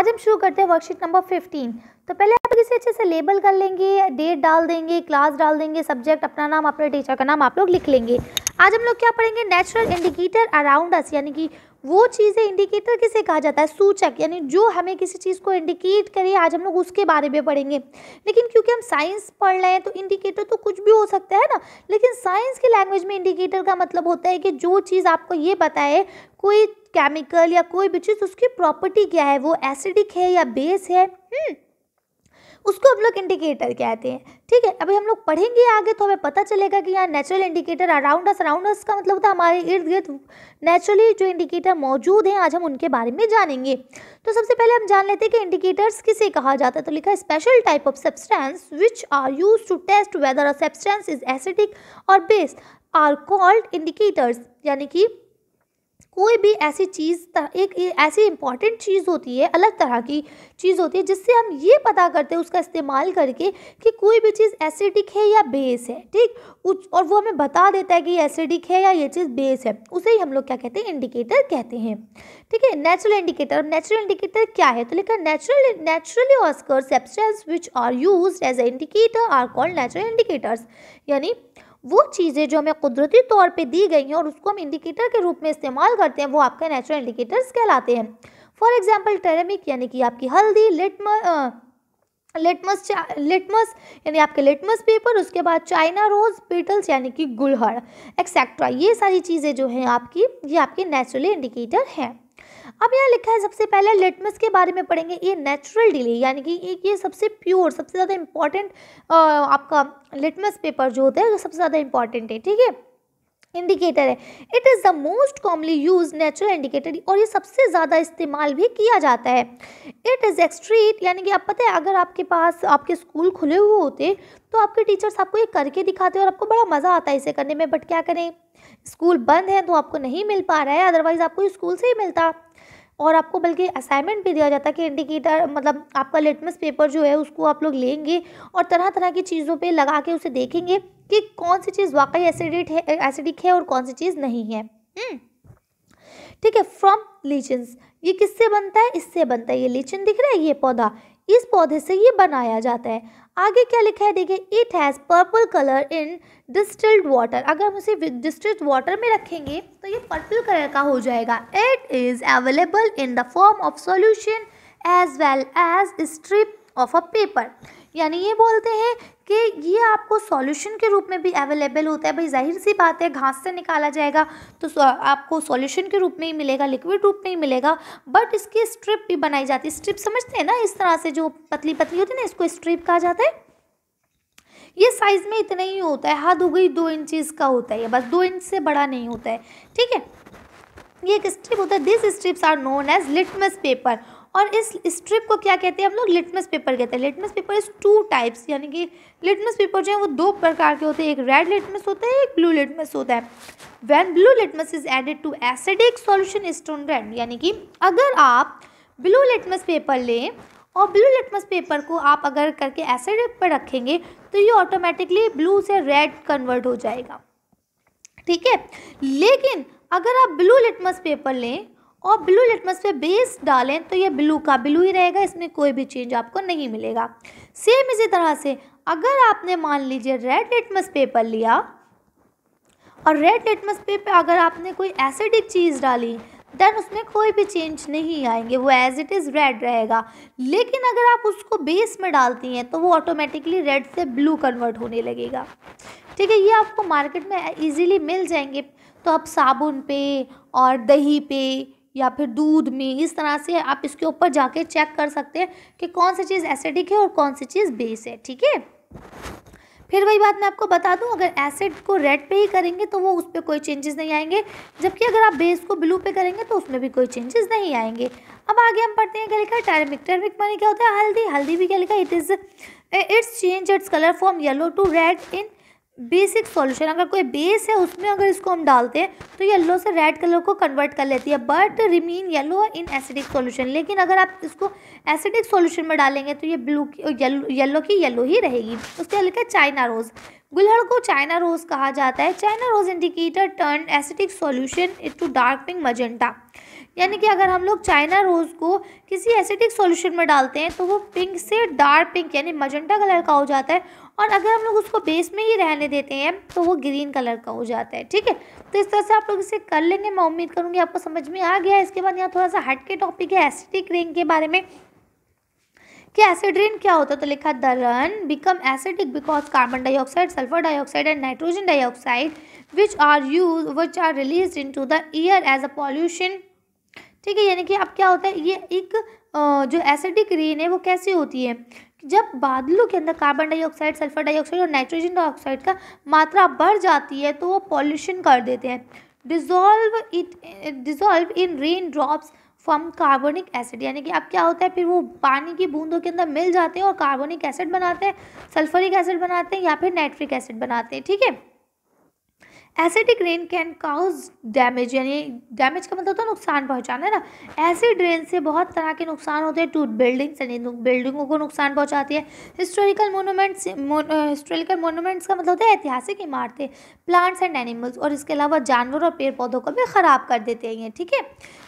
आज हम शुरू करते हैं वर्कशीट नंबर फिफ्टीन तो पहले आप इसे अच्छे से लेबल कर लेंगे डेट डाल देंगे क्लास डाल देंगे सब्जेक्ट अपना नाम अपने टीचर का नाम आप लोग लिख लेंगे आज हम लोग क्या पढ़ेंगे नेचुरल इंडिकेटर अराउंड अस यानी कि वो चीज़ें इंडिकेटर किसे कहा जाता है सूचक यानी जो हमें किसी चीज़ को इंडिकेट करे आज हम लोग उसके बारे में पढ़ेंगे लेकिन क्योंकि हम साइंस पढ़ रहे हैं तो इंडिकेटर तो कुछ भी हो सकता है ना लेकिन साइंस के लैंग्वेज में इंडिकेटर का मतलब होता है कि जो चीज़ आपको ये बताए कोई केमिकल या कोई भी चीज़ उसकी प्रॉपर्टी क्या है वो एसिडिक है या बेस है हुँ? हम्म, उसको हम लोग इंडिकेटर कहते हैं ठीक है अभी हम लोग पढ़ेंगे आगे तो हमें पता चलेगा कि यहाँ natural indicator around us around us का मतलब होता है हमारे इर्द गिर्द नेचुरली जो इंडिकेटर मौजूद हैं आज हम उनके बारे में जानेंगे तो सबसे पहले हम जान लेते हैं कि इंडिकेटर्स किसे कहा जाता है तो लिखा special type of substance which are use to test whether a substance is acidic और बेस आर कॉल्ड इंडिकेटर्स यानी कि कोई भी ऐसी चीज़ एक ऐसी इंपॉर्टेंट चीज़ होती है अलग तरह की चीज़ होती है जिससे हम ये पता करते हैं उसका इस्तेमाल करके कि कोई भी चीज़ एसिडिक है या बेस है ठीक और वो हमें बता देता है कि ये एसिडिक है या ये चीज़ बेस है उसे ही हम लोग क्या कहते हैं इंडिकेटर कहते हैं ठीक है नेचुरल इंडिकेटर नेचुरल इंडिकेटर क्या है तो लेकिन नेचुरल नेचुरली ऑस्कर substances which are use as a indicator are called natural indicators यानी वो चीज़ें जो हमें कुदरती तौर पे दी गई हैं और उसको हम इंडिकेटर के रूप में इस्तेमाल करते हैं वो आपके नेचुरल इंडिकेटर्स कहलाते हैं फॉर एग्जाम्पल टेरेमिक यानी कि आपकी हल्दी लिटम लिटमस लिटमस यानी आपके लिटमस पेपर उसके बाद चाइना रोज पेटल्स यानी कि गुलहड़ एक्सेट्रा ये सारी चीज़ें जो हैं आपकी ये आपके नेचुरली इंडिकेटर हैं अब यहाँ लिखा है सबसे पहले लिटमस के बारे में पढ़ेंगे ये नेचुरल डिले यानी कि एक ये सबसे प्योर सबसे ज़्यादा इम्पॉर्टेंट आपका लिटमस पेपर जो होता है वो सबसे ज़्यादा इम्पॉर्टेंट है ठीक है इंडिकेटर है it is the most commonly use natural indicator और ये सबसे ज़्यादा इस्तेमाल भी किया जाता है इट इज़ एक्स्ट्रीट यानी कि आप पता है अगर आपके पास आपके स्कूल खुले हुए होते तो आपके टीचर्स आपको ये करके दिखाते और आपको बड़ा मज़ा आता है इसे करने में बट क्या करें स्कूल बंद है तो आपको नहीं मिल पा रहा है अदरवाइज़ आपको स्कूल से ही मिलता और आपको बल्कि असाइनमेंट भी दिया जाता कि इंडिकेटर मतलब आपका लिटमस पेपर जो है उसको आप लोग लेंगे और तरह तरह की चीज़ों पे लगा के उसे देखेंगे कि कौन सी चीज़ वाकई एसिडिट है एसिडिक है और कौन सी चीज़ नहीं है हम्म। ठीक है फ्रॉम लीचेंस ये किससे बनता है इससे बनता है ये लीचन दिख रहा है ये पौधा इस पौधे से ये बनाया जाता है आगे क्या लिखा है देखिए it has purple colour in distilled water अगर हम उसे डिस्टिल्ड वाटर में रखेंगे तो ये पर्पल कलर का हो जाएगा it is available in the form of solution as well as strip of a paper यानी ये बोलते हैं कि ये आपको सॉल्यूशन के रूप में भी अवेलेबल होता है भाई जाहिर सी बात है घास से निकाला जाएगा तो आपको सॉल्यूशन के रूप में ही मिलेगा लिक्विड रूप में ही मिलेगा बट इसकी स्ट्रिप भी बनाई जाती है स्ट्रिप समझते हैं ना इस तरह से जो पतली पतली होती है ना इसको स्ट्रिप कहा जाता है ये साइज़ में इतना ही होता है हाथ हो गई दो इंचज़ का होता है बस दो इंच से बड़ा नहीं होता है ठीक है ये एक स्ट्रिप होता है this strips are known as litmus paper और इस स्ट्रिप को क्या कहते हैं हम लोग लिटमस पेपर कहते हैं litmus paper is two types यानी कि लिटमस पेपर जो है वो दो प्रकार के होते हैं एक रेड लिटमस होता है एक ब्लू लिटमस होता है when blue litmus is added to acidic solution स्टोन रेड यानी कि अगर आप ब्लू लिटमस पेपर लें और ब्लू लिटमस पेपर को आप अगर करके एसिड पर रखेंगे तो ये ऑटोमेटिकली ब्लू से रेड कन्वर्ट हो जाएगा ठीक है लेकिन अगर आप ब्लू लिटमस पेपर लें और ब्लू लिटमस पे बेस डालें तो ये ब्लू का ब्लू ही रहेगा इसमें कोई भी चेंज आपको नहीं मिलेगा सेम इसी तरह से अगर आपने मान लीजिए रेड लिटमस पेपर लिया और रेड लिटमस पेपर अगर आपने कोई एसिडिक चीज़ डाली देन उसमें कोई भी चेंज नहीं आएंगे वो एज इट इज़ रेड रहेगा लेकिन अगर आप उसको बेस में डालती हैं तो वो ऑटोमेटिकली रेड से ब्लू कन्वर्ट होने लगेगा ठीक है ये आपको मार्केट में इजीली मिल जाएंगे तो आप साबुन पे और दही पे या फिर दूध में इस तरह से आप इसके ऊपर जाके चेक कर सकते हैं कि कौन सी चीज़ एसिडिक है और कौन सी चीज़ बेस है ठीक है फिर वही बात मैं आपको बता दूं अगर एसिड को रेड पे ही करेंगे तो वो उस पर कोई चेंजेस नहीं आएंगे जबकि अगर आप बेस को ब्लू पे करेंगे तो उसमें भी कोई चेंजेस नहीं आएंगे अब आगे हम पढ़ते हैं क्या लिखा है टर्मिक टर्मिक माने क्या होता है हल्दी हल्दी भी क्या लिखा it is its change its colour from yellow to red in basic solution अगर कोई बेस है उसमें अगर इसको हम डालते हैं तो येलो से रेड कलर को कन्वर्ट कर लेती है but remain yellow in acidic solution लेकिन अगर आप इसको एसिडिक सॉल्यूशन में डालेंगे तो ये ब्लू की येलो येलो की येलो ही रहेगी उसके है चाइना रोज़ गुल्हड़ को चाइना रोज़ कहा जाता है China rose indicator turn acidic solution to dark pink magenta यानी कि अगर हम लोग चाइना रोज़ को किसी एसिडिक सॉल्यूशन में डालते हैं तो वो पिंक से डार्क पिंक यानी मजंटा कलर का हो जाता है और अगर हम लोग उसको बेस में ही रहने देते हैं तो वो ग्रीन कलर का हो जाता है ठीक है तो इस तरह से आप लोग इसे कर लेंगे मैं उम्मीद करूँगी आपको समझ में आ गया इसके बाद यहाँ थोड़ा सा हट के टॉपिक है एसिडिक रिंग के बारे में कि एसिड रेन क्या होता है तो लिखा the rain become acidic because carbon dioxide sulphur dioxide and nitrogen dioxide which are use which are release in to the air as a pollution ठीक है यानी कि अब क्या होता है ये एक जो एसिडिक रेन है वो कैसी होती है जब बादलों के अंदर कार्बन डाइऑक्साइड सल्फर डाइऑक्साइड और नाइट्रोजन डाइऑक्साइड का मात्रा बढ़ जाती है तो वो पॉल्यूशन कर देते हैं dissolve it dissolve in rain drops from carbonic acid यानी कि अब क्या होता है फिर वो पानी की बूंदों के अंदर मिल जाते हैं और कार्बोनिक एसिड बनाते हैं सल्फरिक एसिड बनाते हैं या फिर नाइट्रिक एसिड बनाते हैं ठीक है acidic rain can cause damage यानी डैमेज का मतलब होता तो है नुकसान पहुंचाना है ना एसिड रेन से बहुत तरह के नुकसान होते हैं टूट बिल्डिंग्स यानी बिल्डिंगों को नुकसान पहुंचाती है हिस्टोरिकल मोनूमेंट्स हिस्टोरिकल मोनूमेंट्स का मतलब होता है ऐतिहासिक इमारतें प्लांट्स एंड एनिमल्स और इसके अलावा जानवर और पेड़ पौधों को भी ख़राब कर देते हैं ठीक है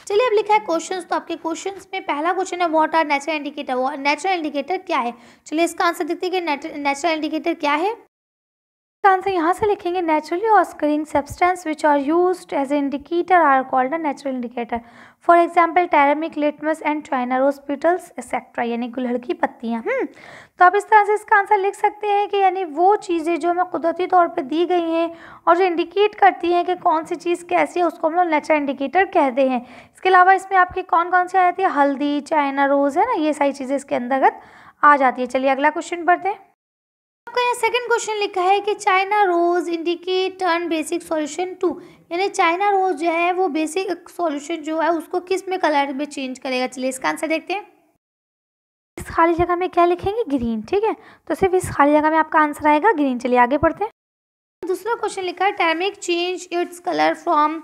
चलिए अब लिखा है क्वेश्चन तो आपके क्वेश्चन में पहला क्वेश्चन है what are natural indicator natural indicator क्या है चलिए इसका आंसर देखते हैं कि नेचुरल इंडिकेटर क्या है इसका तो आंसर यहाँ से लिखेंगे naturally occurring substance which are use as a indicator are called natural indicator for example turmeric litmus and China hospitals etcetera यानी गुलहड़ की पत्तियाँ हम्म, तो आप इस तरह से इसका आंसर लिख सकते हैं कि यानी वो चीज़ें जो हमें कुदरती तौर पर दी गई हैं और जो इंडिकेट करती हैं कि कौन सी चीज़ कैसी है उसको हम लोग नेचुरल इंडिकेटर कहते हैं इसके अलावा इसमें आपकी कौन कौन सी आ जाती है हल्दी चाइना रोज़ है ना ये सारी चीज़ें इसके अंतर्गत आ जाती है चलिए अगला क्वेश्चन पढ़ते हैं सेकंड क्वेश्चन लिखा है कि China rose indicate turn basic solution to यानी चाइना रोज जो है वो बेसिक सॉल्यूशन जो है उसको किस में कलर में चेंज करेगा चलिए इसका आंसर देखते हैं इस खाली जगह में क्या लिखेंगे ग्रीन ठीक है तो सिर्फ इस खाली जगह में आपका आंसर आएगा ग्रीन चलिए आगे पढ़ते हैं दूसरा क्वेश्चन लिखा है turmeric change its colour from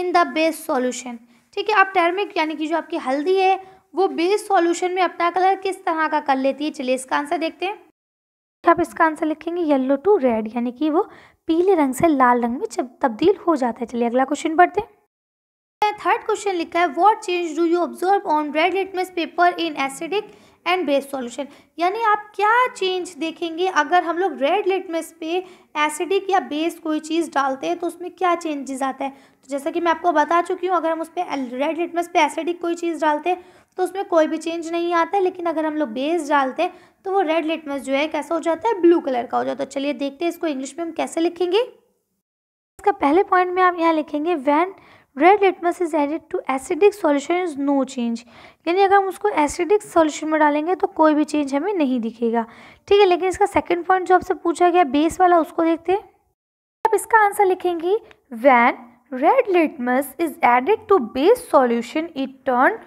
in the base solution ठीक है आप टर्मिक यानी कि जो आपकी हल्दी है वो बेस सॉल्यूशन में अपना कलर किस तरह का कर लेती है चलिए इसका आंसर देखते हैं आप इसका आंसर लिखेंगे येल्लो टू रेड यानी कि वो पीले रंग से लाल रंग में तब्दील हो जाता है चलिए अगला क्वेश्चन पढ़ते हैं थर्ड क्वेश्चन लिखा है what change do you observe on red litmus paper in acidic and base solution यानी आप क्या चेंज देखेंगे अगर हम लोग रेड लिटमस पे एसिडिक या बेस कोई चीज़ डालते हैं तो उसमें क्या चेंजेस आता है तो जैसा कि मैं आपको बता चुकी हूँ अगर हम उस पर रेड लिटमस पे एसिडिक कोई चीज़ डालते हैं तो उसमें कोई भी चेंज नहीं आता है लेकिन अगर हम लोग बेस डालते हैं तो वो रेड लिटमस जो है कैसा हो जाता है ब्लू कलर का हो जाता है तो चलिए देखते हैं इसको इंग्लिश में हम कैसे लिखेंगे इसका पहले पॉइंट में आप यहाँ लिखेंगे when red litmus is added to acidic solution is no change यानी अगर हम उसको एसिडिक सॉल्यूशन में डालेंगे तो कोई भी चेंज हमें नहीं दिखेगा ठीक है लेकिन इसका सेकंड पॉइंट जो आपसे पूछा गया बेस वाला उसको देखते हैं आप इसका आंसर लिखेंगे when red litmus is added to base solution it turn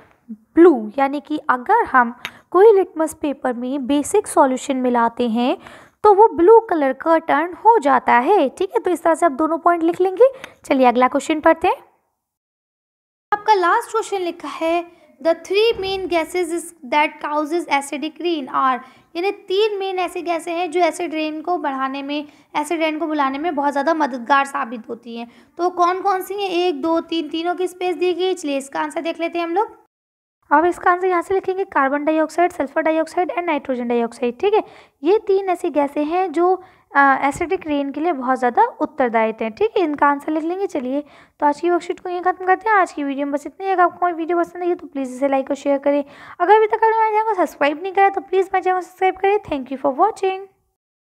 blue यानी कि अगर हम कोई लिटमस पेपर में बेसिक सॉल्यूशन मिलाते हैं तो वो ब्लू कलर का टर्न हो जाता है ठीक है तो इस तरह से आप दोनों पॉइंट लिख लेंगे चलिए अगला क्वेश्चन पढ़ते हैं लास्ट क्वेश्चन लिखा है the three main gases that causes acidic rain are यानी तीन मेन ऐसी गैसें हैं जो एसिड रेन को बढ़ाने में एसिड रेन को बुलाने में बहुत ज़्यादा मददगार साबित होती हैं तो कौन कौन सी हैं एक दो तीन तीनों की स्पेस दी गई चलिए इसका आंसर देख लेते हैं हम लोग अब इसका आंसर यहाँ से लिखेंगे carbon dioxide sulphur dioxide and nitrogen dioxide ठीक है ये तीन ऐसी गैसें हैं जो एसिडिक रेन के लिए बहुत ज़्यादा उत्तरदायित हैं ठीक है इनका आंसर लिख लेंगे चलिए तो आज की वर्कशीट को यहीं खत्म करते हैं आज की वीडियो में बस इतनी अगर आपको हमारी वीडियो पसंद आई तो प्लीज़ इसे लाइक और शेयर करें अगर अभी तक अगर हमारे चैनल को सब्सक्राइब नहीं करा तो प्लीज़ मेरे चैनल को सब्सक्राइब करें थैंक यू फॉर वॉचिंग